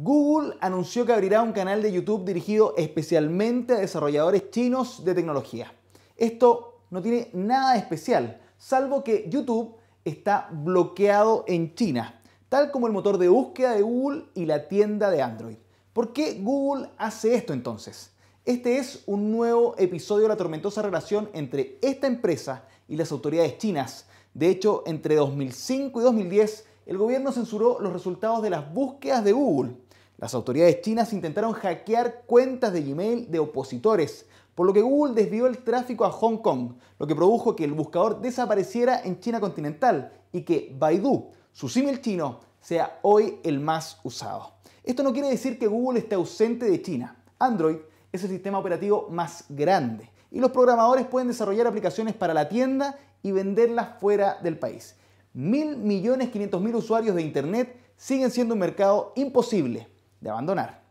Google anunció que abrirá un canal de YouTube dirigido especialmente a desarrolladores chinos de tecnología. Esto no tiene nada de especial, salvo que YouTube está bloqueado en China, tal como el motor de búsqueda de Google y la tienda de Android. ¿Por qué Google hace esto entonces? Este es un nuevo episodio de la tormentosa relación entre esta empresa y las autoridades chinas. De hecho, entre 2005 y 2010, el gobierno censuró los resultados de las búsquedas de Google las autoridades chinas intentaron hackear cuentas de Gmail de opositores, por lo que Google desvió el tráfico a Hong Kong, lo que produjo que el buscador desapareciera en China continental y que Baidu, su símil chino, sea hoy el más usado. Esto no quiere decir que Google esté ausente de China. Android es el sistema operativo más grande y los programadores pueden desarrollar aplicaciones para la tienda y venderlas fuera del país. Mil millones quinientos mil usuarios de Internet siguen siendo un mercado imposible de abandonar.